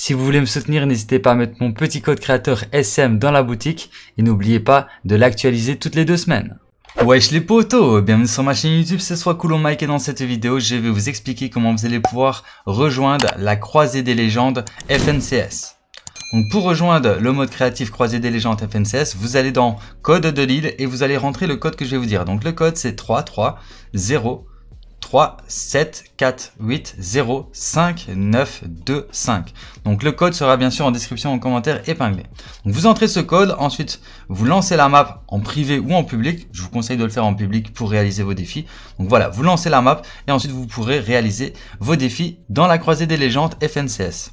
Si vous voulez me soutenir, n'hésitez pas à mettre mon petit code créateur SM dans la boutique et n'oubliez pas de l'actualiser toutes les deux semaines. Wesh les potos, bienvenue sur ma chaîne YouTube, Ce soit cool Mike et dans cette vidéo je vais vous expliquer comment vous allez pouvoir rejoindre la croisée des légendes FNCS. Donc pour rejoindre le mode créatif croisée des légendes FNCS, vous allez dans code de l'île et vous allez rentrer le code que je vais vous dire. Donc le code c'est 330 3, 7, 4, 8, 0, 5, 9, 2, 5. Donc le code sera bien sûr en description, en commentaire épinglé. Donc vous entrez ce code, ensuite vous lancez la map en privé ou en public. Je vous conseille de le faire en public pour réaliser vos défis. Donc voilà, vous lancez la map et ensuite vous pourrez réaliser vos défis dans la croisée des légendes FNCS.